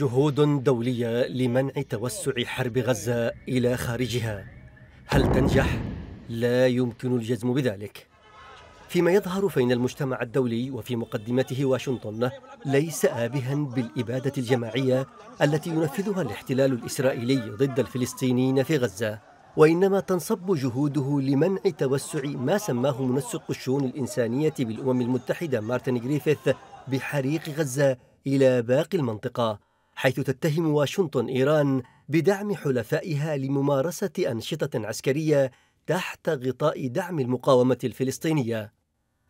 جهود دولية لمنع توسع حرب غزة إلى خارجها هل تنجح؟ لا يمكن الجزم بذلك فيما يظهر فإن المجتمع الدولي وفي مقدمته واشنطن ليس آبها بالإبادة الجماعية التي ينفذها الاحتلال الإسرائيلي ضد الفلسطينيين في غزة وإنما تنصب جهوده لمنع توسع ما سماه منسق الشؤون الإنسانية بالأمم المتحدة مارتن جريفيث بحريق غزة إلى باقي المنطقة حيث تتهم واشنطن إيران بدعم حلفائها لممارسة أنشطة عسكرية تحت غطاء دعم المقاومة الفلسطينية.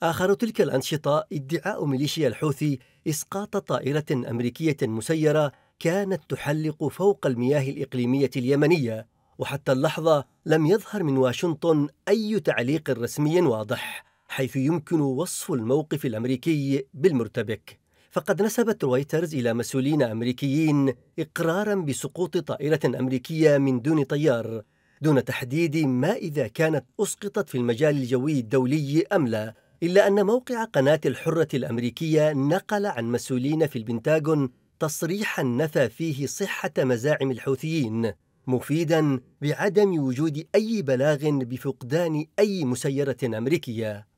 آخر تلك الأنشطة ادعاء ميليشيا الحوثي إسقاط طائرة أمريكية مسيرة كانت تحلق فوق المياه الإقليمية اليمنية، وحتى اللحظة لم يظهر من واشنطن أي تعليق رسمي واضح، حيث يمكن وصف الموقف الأمريكي بالمرتبك. فقد نسبت رويترز إلى مسؤولين أمريكيين إقرارا بسقوط طائرة أمريكية من دون طيار دون تحديد ما إذا كانت أسقطت في المجال الجوي الدولي أم لا إلا أن موقع قناة الحرة الأمريكية نقل عن مسؤولين في البنتاغون تصريحا نفى فيه صحة مزاعم الحوثيين مفيدا بعدم وجود أي بلاغ بفقدان أي مسيرة أمريكية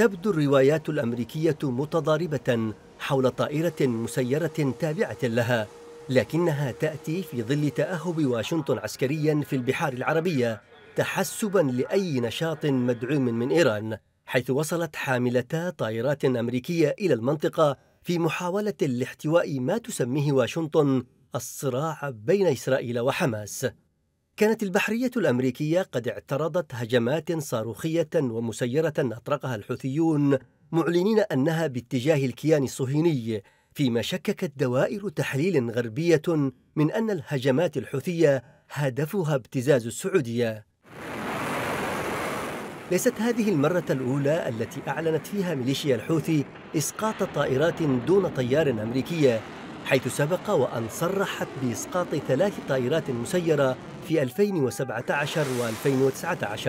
تبدو الروايات الأمريكية متضاربة حول طائرة مسيرة تابعة لها لكنها تأتي في ظل تأهب واشنطن عسكريا في البحار العربية تحسبا لأي نشاط مدعوم من إيران حيث وصلت حاملتا طائرات أمريكية إلى المنطقة في محاولة لاحتواء ما تسميه واشنطن الصراع بين إسرائيل وحماس كانت البحرية الأمريكية قد اعترضت هجمات صاروخية ومسيرة أطلقها الحوثيون معلنين أنها باتجاه الكيان الصهيوني فيما شككت دوائر تحليل غربية من أن الهجمات الحوثية هدفها ابتزاز السعودية ليست هذه المرة الأولى التي أعلنت فيها ميليشيا الحوثي إسقاط طائرات دون طيار أمريكية حيث سبق وأن صرحت بإسقاط ثلاث طائرات مسيرة في 2017 و2019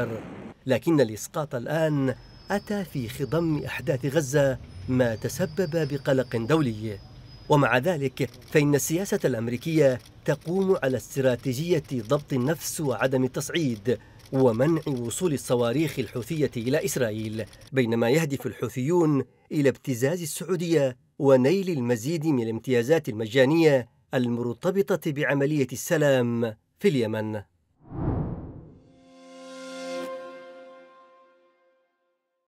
لكن الإسقاط الآن أتى في خضم أحداث غزة ما تسبب بقلق دولي ومع ذلك فإن السياسة الأمريكية تقوم على استراتيجية ضبط النفس وعدم التصعيد ومنع وصول الصواريخ الحوثية إلى إسرائيل بينما يهدف الحوثيون إلى ابتزاز السعودية ونيل المزيد من الامتيازات المجانية المرتبطة بعملية السلام في اليمن